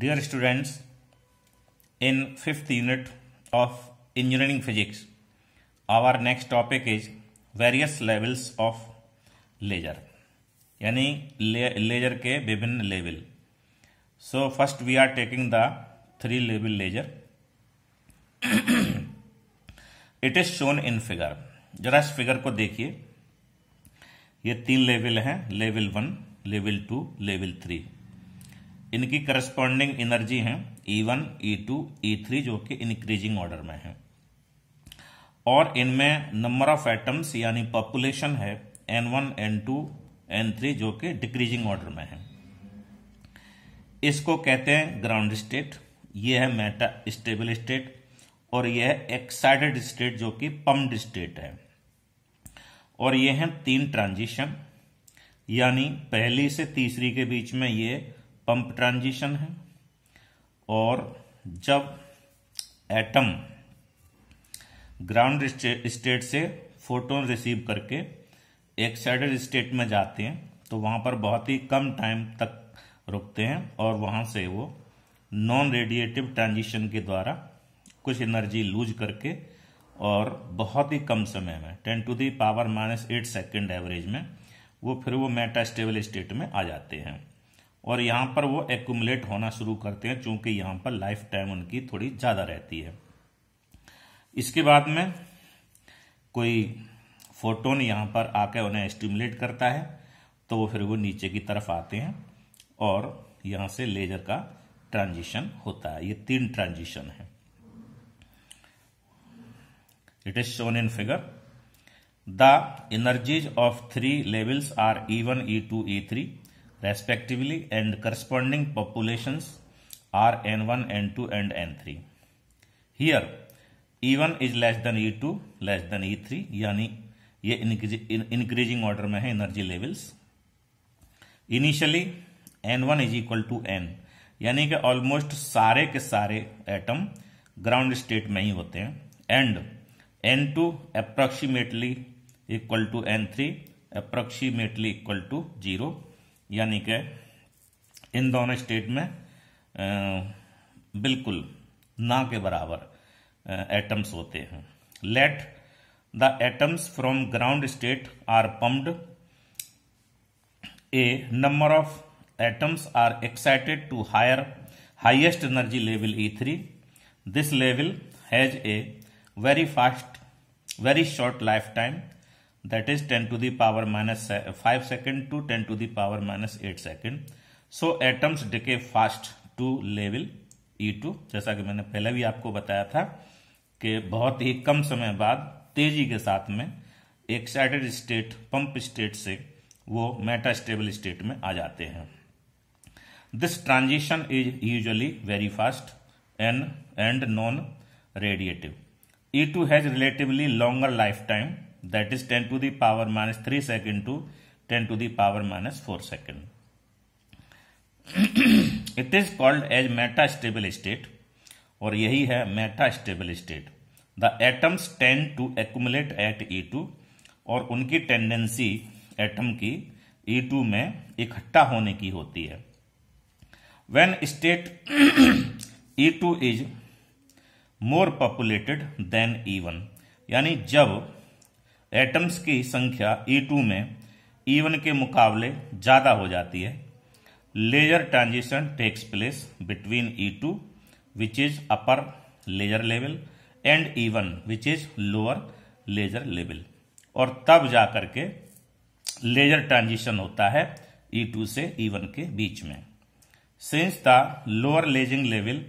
dear students in fifth unit of engineering physics our next topic is various levels of laser यानी laser के विभिन्न level so first we are taking the three level laser it is shown in figure जरा इस figure को देखिए ये तीन level हैं level one level two level three इनकी करस्पॉन्डिंग एनर्जी है E one E two three जो कि इंक्रीजिंग ऑर्डर में है और इनमें नंबर ऑफ एटम्स यानी पॉपुलेशन है N one N two N three जो कि डिक्रीजिंग ऑर्डर में है इसको कहते हैं ग्राउंड स्टेट यह है मेटा स्टेबल स्टेट और यह है एक्साइटेड स्टेट जो कि पम्प्ड स्टेट है और यह है तीन ट्रांजिशन यानी पहली से तीसरी के बीच में ये पंप ट्रांजिशन है और जब एटम ग्राउंड स्टेट से फोटोन रिसीव करके एक्साइडेड स्टेट में जाते हैं तो वहाँ पर बहुत ही कम टाइम तक रुकते हैं और वहाँ से वो नॉन रेडिएटिव ट्रांजिशन के द्वारा कुछ एनर्जी लूज करके और बहुत ही कम समय में ten to the power minus eight second average में वो फिर वो मेटा स्टेबल स्टेट में आ जाते हैं और यहाँ पर वो एक्यूमुलेट होना शुरू करते हैं चूंकि यहाँ पर लाइफ टाइम उनकी थोड़ी ज़्यादा रहती है इसके बाद में कोई फोटोन यहाँ पर आकर उन्हें स्टिमुलेट करता है तो वो फिर वो नीचे की तरफ आते हैं और यहाँ से लेजर का ट्रांजिशन होता है ये तीन ट्रांजिशन है it is shown in figure the energies of three levels are E one E two E three respectively and corresponding populations are n1, n2 and n3. Here E1 is less than E2 less than E3 यानी ये increasing order में है energy levels initially N one is equal to N यानी कि almost सारे के सारे atom ground state में ही होते हैं and N two approximately equal to N three approximately equal to zero यानी कि इन दोनों स्टेट में बिल्कुल ना के बराबर एटम्स होते हैं let the atoms from ground state are pumped a number of atoms are excited to higher energy level E three this level has a very fast very short life time that is 10 to the power minus 5 second to 10 to the power minus 8 second. So atoms decay fast to level E2 जैसा कि मैंने पहले भी आपको बताया था कि बहुत ही कम समय बाद तेजी के साथ में एक्साइटेड स्टेट पंप स्टेट से वो मेटा स्टेबल स्टेट में आ जाते हैं this transition is usually very fast and and non radiative two has relatively longer life time that is 10 to the power minus 3 second to 10 to the power minus 4 second. it is called as metastable state और यही है metastable state the atoms tend to accumulate at E two और उनकी tendency atom की ई e to में इकट्ठा होने की होती है when state E two is more populated than E one यानी जब एटम्स की संख्या E2 में E1 के मुकाबले ज़्यादा हो जाती है laser transition takes place between E2 which is upper laser level and E1 which is lower laser level और तब जा करके लेजर ट्रांजिशन होता है E2 से E1 के बीच में since the lower lasing level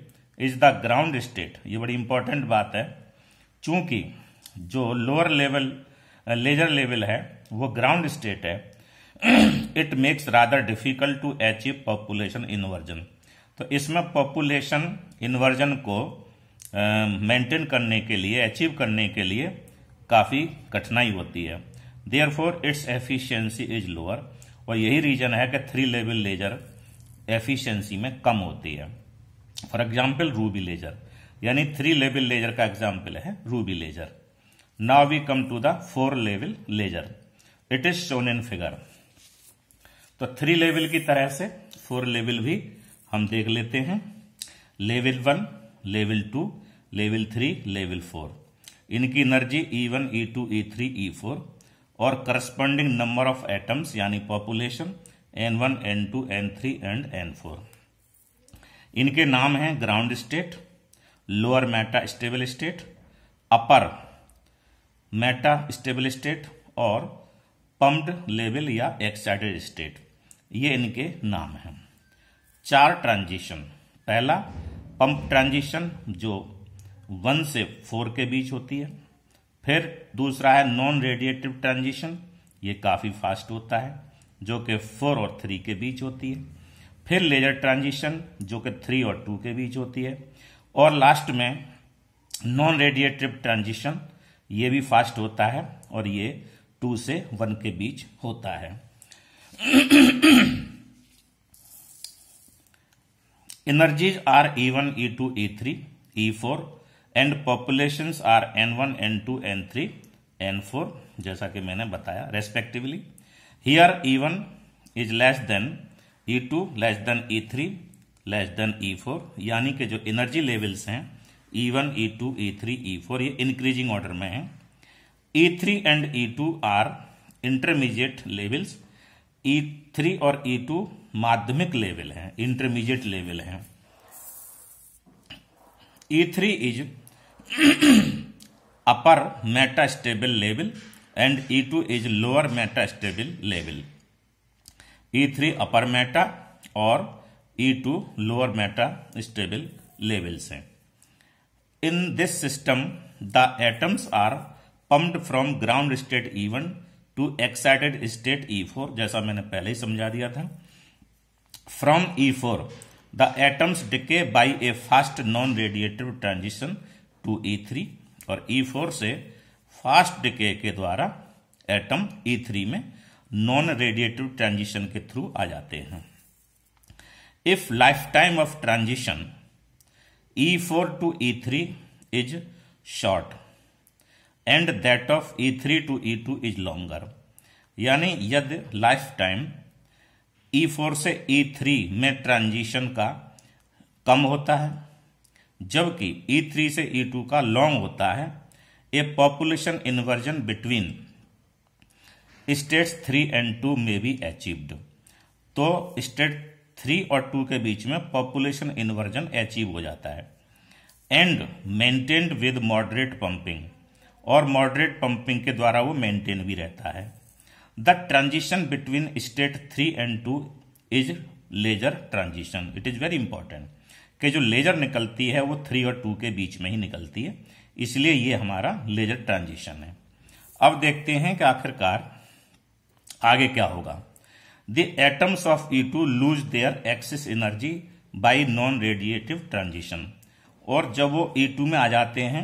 is the ground state ये बड़ी इंपॉर्टेंट बात है चूंकि जो लोअर लेवल लेजर लेवल है वो ग्राउंड स्टेट है it makes rather difficult to achieve population inversion तो इसमें पॉपुलेशन इन्वर्जन को मेंटेन करने के लिए अचीव करने के लिए काफ़ी कठिनाई होती है therefore its efficiency is lower और यही रीजन है कि थ्री लेवल लेजर एफिशियंसी में कम होती है फॉर एग्जाम्पल रूबी लेजर यानी थ्री लेवल लेजर का एग्जाम्पल है ruby laser Now we come to the four level laser. It is shown in figure. तो थ्री लेवल की तरह से फोर लेवल भी हम देख लेते हैं level one level two level three level four इनकी energy E one E two E three E four और करस्पॉन्डिंग नंबर ऑफ एटम्स यानी population N one N two N three and N four इनके नाम हैं ground state lower metastable state upper metastable state और pumped level या excited state ये इनके नाम हैं चार ट्रांजिशन पहला पंप ट्रांजिशन जो वन से फोर के बीच होती है फिर दूसरा है नॉन रेडिएटिव ट्रांजिशन ये काफ़ी फास्ट होता है जो कि फोर और थ्री के बीच होती है फिर लेजर ट्रांजिशन जो कि थ्री और टू के बीच होती है और लास्ट में नॉन रेडिएटिव ट्रांजिशन ये भी फास्ट होता है और ये टू से वन के बीच होता है energies are E one E two E three E four and population are N one N two N three N four जैसा कि मैंने बताया respectively here E one is less than E two less than E three less than E four यानी कि जो energy levels हैं E one E two E three E four ये increasing order में है E three and E to are intermediate levels E three और E e two माध्यमिक level हैं इंटरमीडिएट लेवल हैं E three is upper stable level and E two is lower stable level E three upper meta और E two lower metastable levels हैं in this system the atoms are pumped from ground state E one to excited state E four जैसा मैंने पहले ही समझा दिया था from E four the atoms decay by a fast non radiative transition to E three और E e four से fast decay के द्वारा एटम ई थ्री में नॉन रेडिएटिव ट्रांजिशन के थ्रू आ जाते हैं if life time of transition E4 to E3 is short and that of E3 to E2 is longer. यानी यदि लाइफ टाइम E4 से E3 में ट्रांजिशन का कम होता है जबकि E3 से E2 का लॉन्ग होता है a population inversion between states three and two में बी अचीव्ड तो स्टेट थ्री और टू के बीच में पॉपुलेशन इन्वर्जन अचीव हो जाता है and maintained with moderate pumping और मॉडरेट पंपिंग के द्वारा वो मेंटेन भी रहता है the transition between state three and two is laser transition it is very important कि जो लेजर निकलती है वो थ्री और टू के बीच में ही निकलती है इसलिए ये हमारा लेजर ट्रांजिशन है अब देखते हैं कि आखिरकार आगे क्या होगा atoms of E two lose their excess energy by non radiative transition और जब वो ई e टू में आ जाते हैं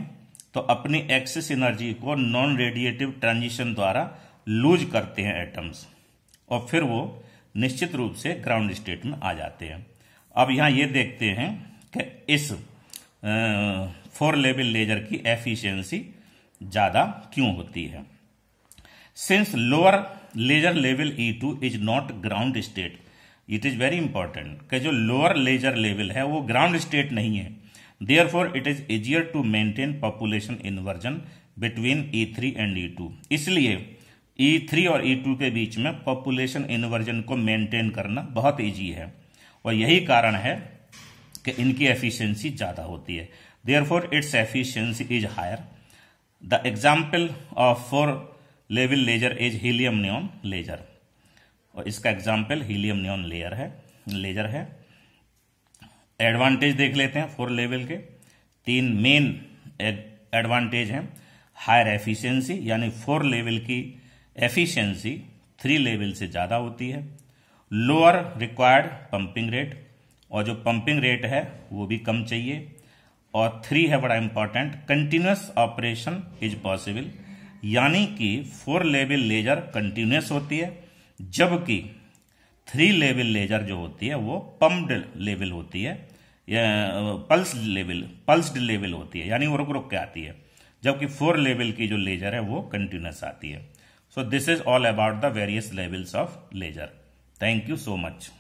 तो अपनी एक्सेस एनर्जी को नॉन रेडिएटिव ट्रांजिशन द्वारा लूज करते हैं एटम्स और फिर वो निश्चित रूप से ग्राउंड स्टेट में आ जाते हैं अब यहाँ ये देखते हैं कि इस फोर लेवल लेजर की एफिशिएंसी ज़्यादा क्यों होती है since lower laser level E two is not ground state it is very important कि जो लोअर लेजर लेवल है वो ग्राउंड स्टेट नहीं है therefore it is easier to maintain population inversion between E three and E two इसलिए E e three और E e to के बीच में पॉपुलेशन इन्वर्जन को मेंटेन करना बहुत ईजी है और यही कारण है कि इनकी एफिशिएंसी ज़्यादा होती है therefore its efficiency is higher the example of four level laser is helium neon laser और इसका एग्जाम्पल हीलियम न्योन लेयर है लेजर है एडवांटेज देख लेते हैं फोर लेवल के तीन मेन एडवांटेज हैं हायर एफिशिएंसी यानी फोर लेवल की एफिशिएंसी थ्री लेवल से ज़्यादा होती है लोअर रिक्वायर्ड पंपिंग रेट और जो पंपिंग रेट है वो भी कम चाहिए और थ्री है बड़ा important continuous operation is possible यानी कि फोर लेवल लेजर कंटिन्यूस होती है जबकि थ्री लेवल लेजर जो होती है वो पम्प्ड लेवल होती है पल्स लेवल पल्सड लेवल होती है यानी वो रुक रुक के आती है जबकि फोर लेवल की जो लेजर है वो कंटिन्यूस आती है so this is all about the various levels of laser thank you so much